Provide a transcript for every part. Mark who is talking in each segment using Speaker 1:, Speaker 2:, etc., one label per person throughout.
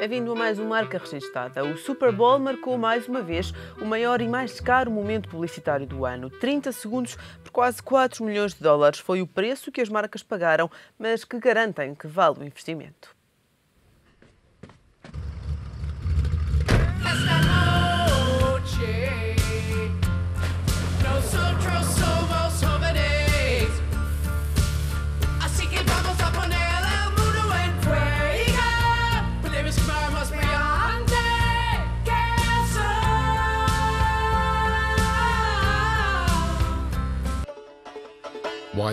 Speaker 1: a mais uma marca registada, o Super Bowl marcou mais uma vez o maior e mais caro momento publicitário do ano. 30 segundos por quase 4 milhões de dólares foi o preço que as marcas pagaram, mas que garantem que vale o investimento.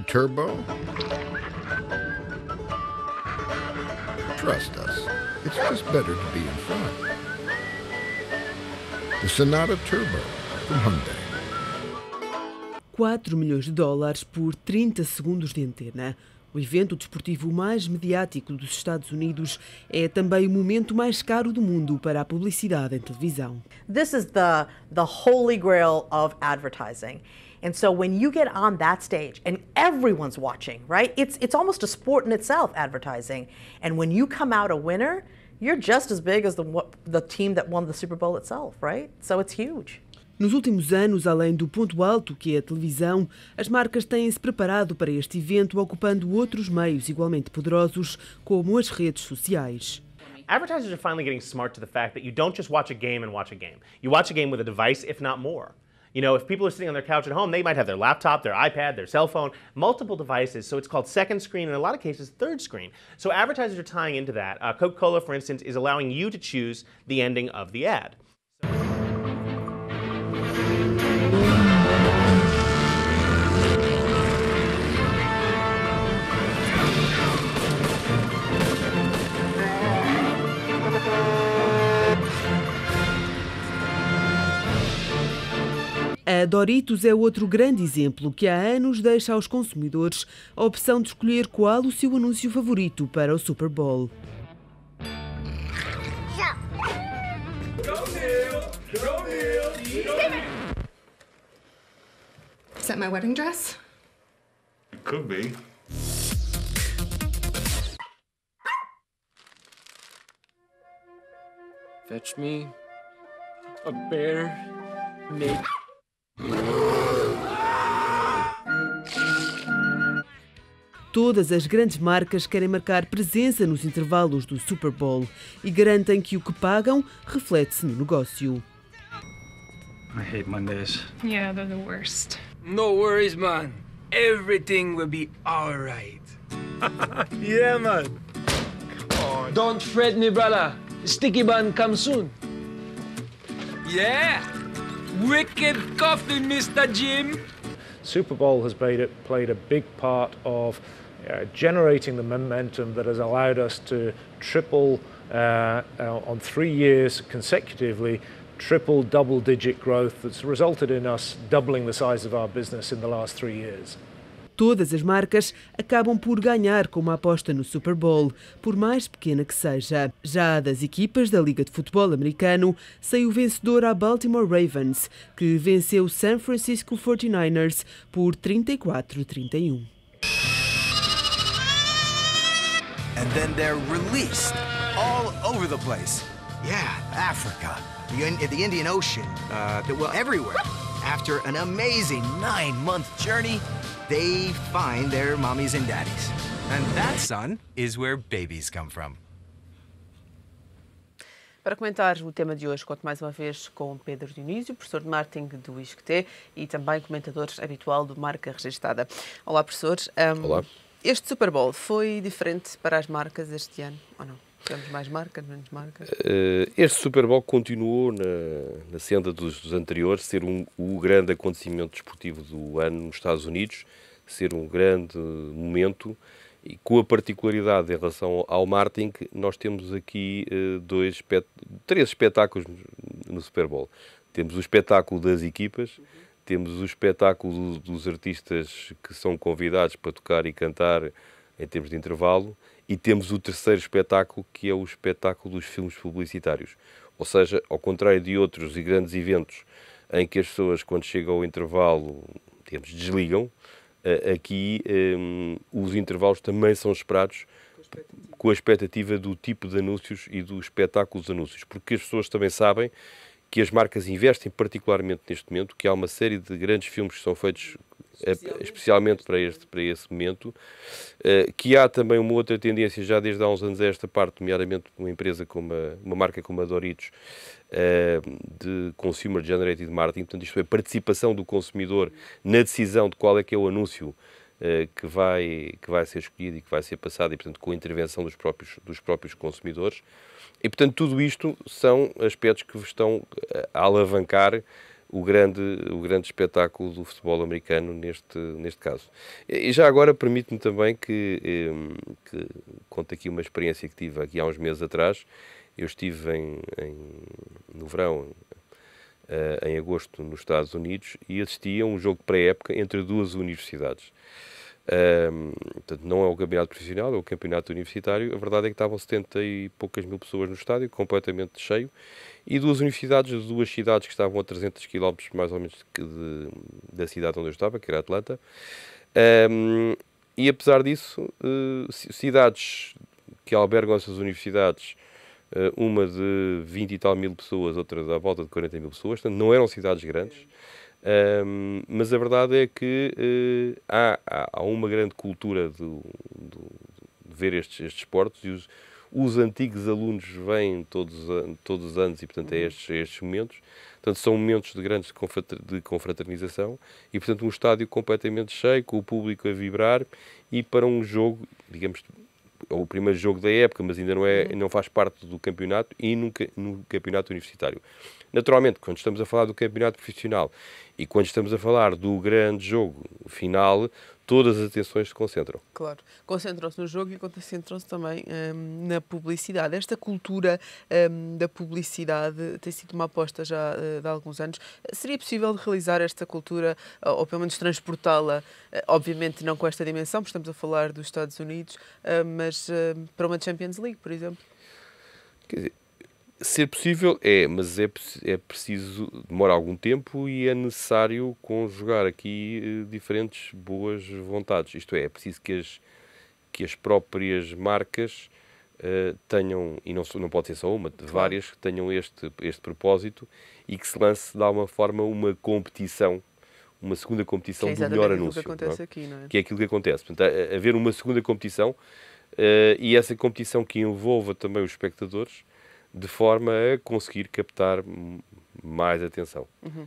Speaker 1: Turbo? Trust us, it's just better to be in front. The Sonata Turbo from Hyundai. 4 milhões de dólares por 30 segundos de antena. O evento desportivo mais mediático dos Estados Unidos é também o momento mais caro do mundo para a publicidade em televisão. This is the the holy grail of advertising. And so when you get on that stage and everyone's watching, right? It's it's almost a sport in itself, advertising. And when you come out a winner, you're just as big as the the team that won the Super Bowl itself, right? So it's huge. Nos últimos anos, além do ponto alto que é a televisão, as marcas têm-se preparado para este evento ocupando outros meios igualmente poderosos, como as redes sociais. Advertisers are finally getting smart to the fact that you don't just watch a game and watch a game. You watch a game with a device, if not more. You know, if people are sitting on their couch at home, they might have their laptop, their iPad, their cell phone, multiple devices. So it's called second screen, in a lot of cases, third screen. So advertisers are tying into that. Uh, Coca Cola, for instance, is allowing you to choose the ending of the ad. A Doritos é outro grande exemplo que há anos deixa aos consumidores a opção de escolher qual o seu anúncio favorito para o Super Bowl. Is that my wedding dress?
Speaker 2: It could be. Fetch me a
Speaker 1: bear naked. Todas as grandes marcas querem marcar presença nos intervalos do Super Bowl e garantem que o que pagam reflete-se no negócio. I hate Mondays. Yeah, they're the worst. No worries, man. Everything will be alright. yeah, man. Don't fret me, brother. Sticky bun comes soon. Yeah! Wicked coffee, Mr. Jim. Super Bowl has played, played a big part of uh, generating the momentum that has allowed us to triple uh, uh on three years consecutively triple double digit growth that's resulted in us doubling the size of our business in the last three years. Todas as marcas acabam por ganhar com uma aposta no Super Bowl, por mais pequena que seja. Já das equipas da Liga de Futebol Americano, saiu vencedor a Baltimore Ravens, que venceu o San Francisco 49ers por 34-31. And then they're released all over the place. Yeah, Africa, the, the Indian Ocean, uh, well, everywhere. After an amazing nine-month journey, they find their mommies and daddies. And that, son, is where babies come from. Para comentar o tema de hoje, conto mais uma vez com Pedro Dionísio, professor de marketing do ISCTE e também comentador habitual do Marca Registrada. Olá, professor. Um, Olá. Este Super Bowl foi diferente para as marcas este ano ou não? Temos mais marcas, menos marcas.
Speaker 2: Eh, este Super Bowl continuou na, na senda dos, dos anteriores, ser um, o grande acontecimento desportivo do ano nos Estados Unidos, ser um grande momento e com a particularidade em relação ao Martin, que nós temos aqui eh, dois, três espetáculos no Super Bowl. Temos o espetáculo das equipas, temos o espetáculo dos artistas que são convidados para tocar e cantar em termos de intervalo, e temos o terceiro espetáculo, que é o espetáculo dos filmes publicitários. Ou seja, ao contrário de outros e grandes eventos em que as pessoas, quando chegam ao intervalo, digamos, desligam, eh, aqui um, ehm, os intervalos também são esperados com a expectativa do tipo de anúncios e do espetáculo dos anúncios, porque as pessoas também sabem que as marcas investem particularmente neste momento, que há uma série de grandes filmes que são feitos eh, especialmente, especialmente para este para esse momento, eh, que há também uma outra tendência já desde há uns anos a esta parte, nomeadamente uma empresa como a, uma marca como a Doritos, eh, de Consumer Generated Marketing, portanto isto é, participação do consumidor na decisão de qual é que é o anúncio eh, que vai, que vai ser escolhido e que vai ser passado, e portanto com a intervenção dos próprios, dos próprios consumidores. E portanto tudo isto são aspectos que estão eh, a alavancar o grande, o grande espetáculo do futebol americano neste, neste caso. E já agora permite-me também que, ehm, que conte aqui uma experiência que tive aqui há uns meses atrás. Eu estive em, em no verão uh, em agosto nos Estados Unidos e assistia a um jogo pré-época entre duas universidades. Um, portanto, não é o campeonato profissional, é o campeonato universitário. A verdade é que estavam 70 e poucas mil pessoas no estádio, completamente cheio, e duas universidades, duas cidades que estavam a 300 km mais ou menos de, da cidade onde eu estava, que era Atlanta. Um, e apesar disso, uh, cidades que albergam essas universidades eh, uma de 20 e tal mil pessoas, outra da volta de 40 mil pessoas, portanto, não eram cidades grandes. Um, ehm, mas a verdade é que uh, há, há, uma grande cultura de, de ver estes, estes esportes e os, os, antigos alunos vêm todos, todos os anos e, portanto, é uhum. estes, é estes momentos. Portanto, são momentos de grande de confraternização e, portanto, um estádio completamente cheio, com o público a vibrar e para um jogo, digamos, é o primeiro jogo da época, mas ainda não, é, uhum. não faz parte do campeonato e nunca no campeonato universitário. Naturalmente, quando estamos a falar do campeonato profissional e quando estamos a falar do grande jogo final, todas as atenções se concentram.
Speaker 1: Claro, concentram-se no jogo e concentram-se também hum, na publicidade. Esta cultura hum, da publicidade tem sido uma aposta já eh, de há alguns anos. Seria possível realizar esta cultura, ou pelo menos transportá-la, eh, obviamente não com esta dimensão, porque estamos a falar dos Estados Unidos, hum, mas hum, para uma Champions League, por exemplo?
Speaker 2: Quer dizer, Ser possível é, mas é, é preciso, demora algum tempo e é necessário conjugar aqui eh, diferentes boas vontades. Isto é, é preciso que as, que as próprias marcas uh, tenham, e não, não pode ser só uma, várias que tenham este, este propósito e que se lance de alguma forma uma competição, uma segunda competição é do melhor anúncio. Que, é? acontece é? Aqui, não é? que é aquilo que acontece. Portanto, haver uma segunda competição uh, e essa competição que envolva também os espectadores de forma a conseguir captar mais atenção.
Speaker 1: Uhum.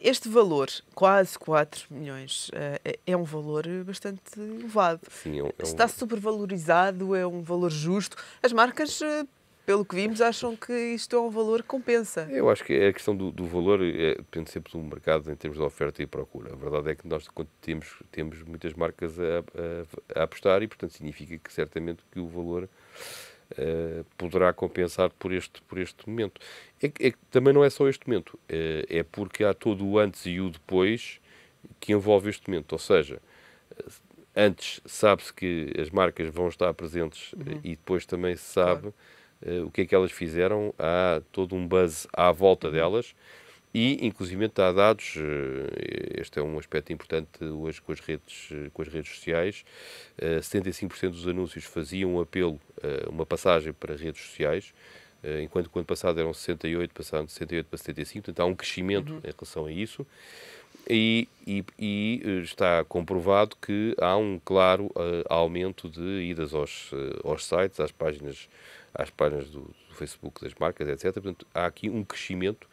Speaker 1: Este valor, quase 4 milhões, eh, é, é um valor bastante elevado. Sim, é um, é Está supervalorizado, é um valor justo. As marcas, eh, pelo que vimos, acham que isto é um valor que compensa. Eu acho
Speaker 2: que a questão do, do valor é, depende sempre do mercado em termos de oferta e procura. A verdade é que nós temos, temos muitas marcas a, a, a apostar e, portanto, significa que certamente que o valor eh, poderá compensar por este, por este momento. É, é, também não é só este momento, eh, é porque há todo o antes e o depois que envolve este momento. Ou seja, eh, antes sabe-se que as marcas vão estar presentes uhum. e depois também se sabe claro. uh, o que é que elas fizeram. Há todo um buzz à volta delas e, inclusive, há dados. este é um aspecto importante hoje com as redes, com as redes sociais. 75% dos anúncios faziam apelo eh, uma passagem para redes sociais, eh, enquanto que ano passado eram 68, passaram de 68 para 75, portanto há um crescimento uhum. em relação a isso. E, e, e, eh, está comprovado que há um claro uh, aumento de idas aos, uh, aos sites, às páginas, às páginas do, do, Facebook das marcas, etc. Portanto, há aqui um crescimento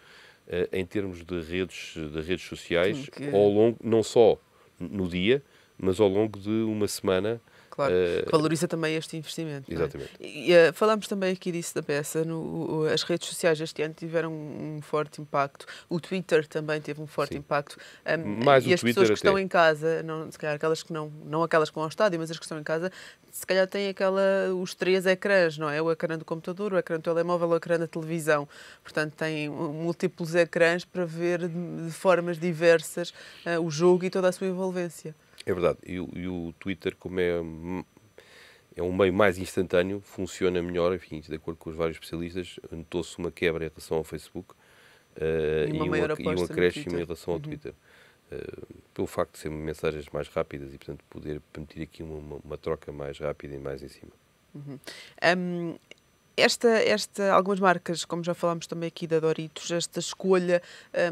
Speaker 2: uh, em termos de redes, de redes sociais Sim, que... ao longo, não só no dia, mas ao longo de uma semana claro. Uh, Valoriza também este investimento. É? Exatamente. É?
Speaker 1: E, uh, falámos também aqui disso da peça. No, as redes sociais este ano tiveram um, forte impacto. O Twitter também teve um forte Sim. impacto. Um, Mais e as Twitter pessoas que até. estão em casa, não, se calhar aquelas que não, não aquelas que vão ao estádio, mas as que estão em casa, se calhar têm aquela, os três ecrãs, não é? O ecrã do computador, o ecrã do telemóvel, o ecrã da televisão. Portanto, têm múltiplos ecrãs para ver de, de formas diversas eh, o jogo e toda a sua envolvência.
Speaker 2: É verdade. E, e, o Twitter, como é, é um meio mais instantâneo, funciona melhor, enfim, de acordo com os vários especialistas, notou-se uma quebra em relação ao Facebook uh, e, uma eh, e, uma, e um acréscimo em relação ao uhum. Twitter. Uh, pelo facto de ser mensagens mais rápidas e, portanto, poder permitir aqui uma, uma troca mais rápida e mais em cima.
Speaker 1: Uhum. Um, esta, esta, algumas marcas, como já falámos também aqui da Doritos, esta escolha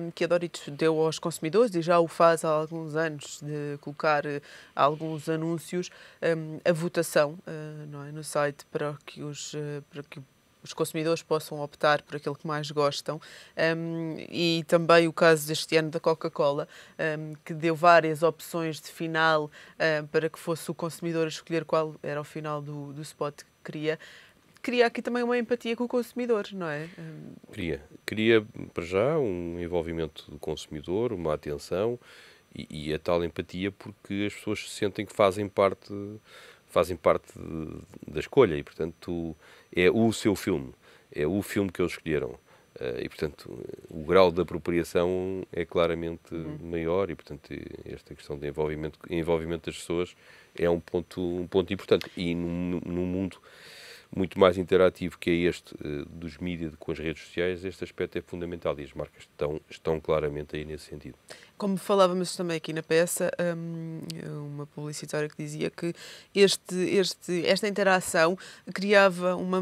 Speaker 1: um, que a Doritos deu aos consumidores e já o faz há alguns anos de colocar uh, alguns anúncios, um, a votação uh, não é, no site para que os, uh, para que os consumidores possam optar por aquele que mais gostam. Um, e também o caso deste ano da Coca-Cola, um, que deu várias opções de final hum, para que fosse o consumidor a escolher qual era o final do, do spot que queria cria aqui também uma empatia com o consumidor, não é? Hum,
Speaker 2: cria. Cria, para já, um envolvimento do consumidor, uma atenção e, e a tal empatia porque as pessoas sentem que fazem parte fazem parte da escolha e, portanto, é o seu filme, é o filme que eles escolheram. Eh, e, portanto, o grau de apropriação é claramente uhum. maior e, portanto, esta questão de envolvimento, envolvimento das pessoas é um ponto, um ponto importante. E num, num mundo muito mais interativo que é este eh, dos mídias com as redes sociais, este aspecto é fundamental e as marcas estão, estão claramente aí nesse sentido.
Speaker 1: Como falávamos também aqui na peça, hum, uma publicitária que dizia que este, este, esta interação criava uma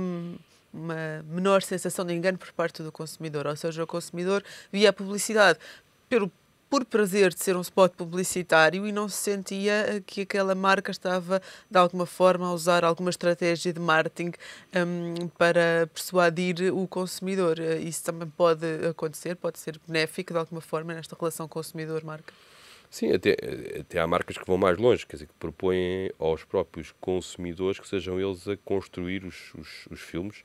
Speaker 1: uma menor sensação de engano por parte do consumidor, ou seja, o consumidor via a publicidade pelo por prazer de ser um spot publicitário e não se sentia eh, que aquela marca estava de alguma forma a usar alguma estratégia de marketing um, para persuadir o consumidor. Eh, isso também pode acontecer, pode ser benéfico de alguma forma nesta relação consumidor-marca. Sim, até,
Speaker 2: eh, até há marcas que vão mais longe, quer dizer, que propõem aos próprios consumidores que sejam eles a construir os, os, os filmes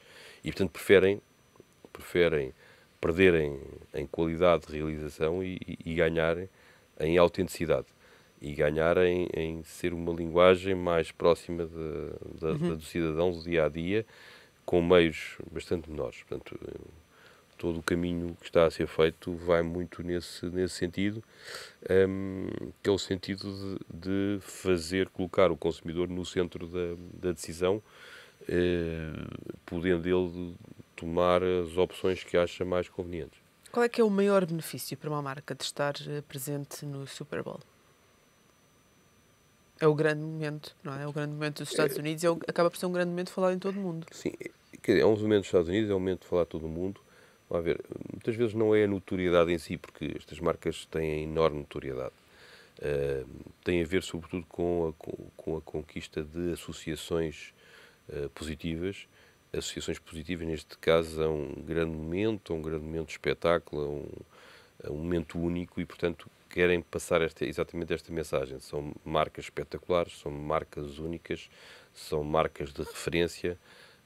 Speaker 2: e, portanto, preferem, preferem perderem em qualidade de realização e, e, e ganharem em autenticidade e ganharem em, em, ser uma linguagem mais próxima de, de, uhum. da, do cidadão do dia a dia, com meios bastante menores. Portanto, todo o caminho que está a ser feito vai muito nesse, nesse sentido, um, que é o sentido de, de, fazer colocar o consumidor no centro da, da decisão, eh, podendo ele tomar as opções que acha mais convenientes.
Speaker 1: Qual é que é o maior benefício para uma marca de estar eh, presente no Super Bowl? É o grande momento, não é? É o grande momento dos Estados é. Unidos, é acaba por ser um grande momento falado em todo o mundo. Sim, é,
Speaker 2: quer dizer, é um momento dos Estados Unidos, é um momento de falar todo o mundo. Vamos ver, muitas vezes não é a notoriedade em si, porque estas marcas têm enorme notoriedade. Uh, tem a ver sobretudo com a, com a conquista de associações uh, positivas associações positivas, neste caso, a um grande momento, a um grande momento de espetáculo, a um, a um momento único e, portanto, querem passar esta, exatamente esta mensagem. São marcas espetaculares, são marcas únicas, são marcas de referência,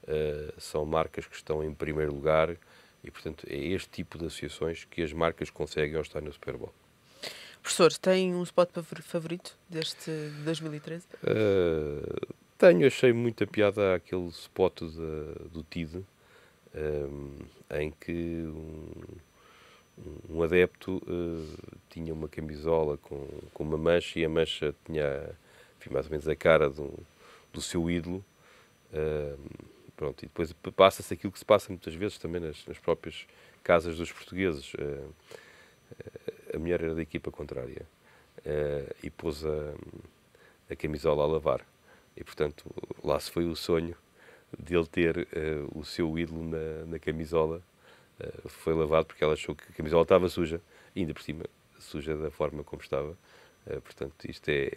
Speaker 2: uh, são marcas que estão em primeiro lugar e, portanto, é este tipo de associações que as marcas conseguem ao estar no Super Bowl.
Speaker 1: Professor, tem um spot favorito deste 2013?
Speaker 2: Uh, tenho, achei muita piada aquele spot de, do TID um, ehm, em que um, um adepto uh, tinha uma camisola com, com uma mancha e a mancha tinha enfim, mais ou menos a cara do, do seu ídolo. Uh, pronto, e depois passa-se aquilo que se passa muitas vezes também nas, nas próprias casas dos portugueses. Uh, a mulher era da equipa contrária eh, e pôs a, a camisola a lavar. E, portanto, lá se foi o sonho de ele ter uh, o seu ídolo na, na camisola. Uh, foi lavado porque ela achou que a camisola estava suja, ainda por cima suja da forma como estava. Uh, portanto, isto é,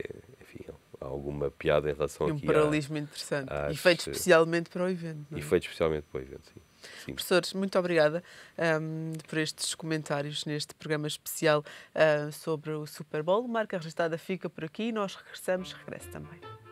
Speaker 2: enfim, há alguma piada em relação a um aqui paralelismo interessante às... e feito especialmente para o evento. Não é? E feito especialmente para o evento, sim.
Speaker 1: Sim. Professores, muito obrigada um, ehm, por estes comentários neste programa especial uh, sobre o Super Bowl. Marca registrada fica por aqui e nós regressamos, regressa também.